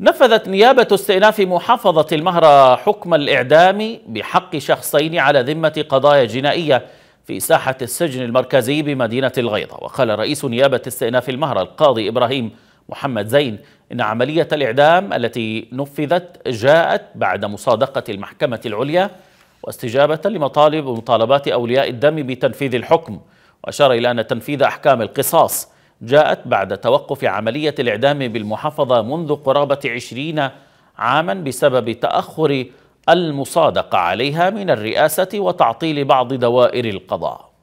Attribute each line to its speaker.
Speaker 1: نفذت نيابة استئناف محافظة المهرة حكم الإعدام بحق شخصين على ذمة قضايا جنائية في ساحة السجن المركزي بمدينة الغيضة وقال رئيس نيابة استئناف المهرة القاضي إبراهيم محمد زين إن عملية الإعدام التي نفذت جاءت بعد مصادقة المحكمة العليا واستجابة لمطالب ومطالبات أولياء الدم بتنفيذ الحكم وأشار إلى أن تنفيذ أحكام القصاص جاءت بعد توقف عملية الإعدام بالمحافظة منذ قرابة عشرين عاما بسبب تأخر المصادقة عليها من الرئاسة وتعطيل بعض دوائر القضاء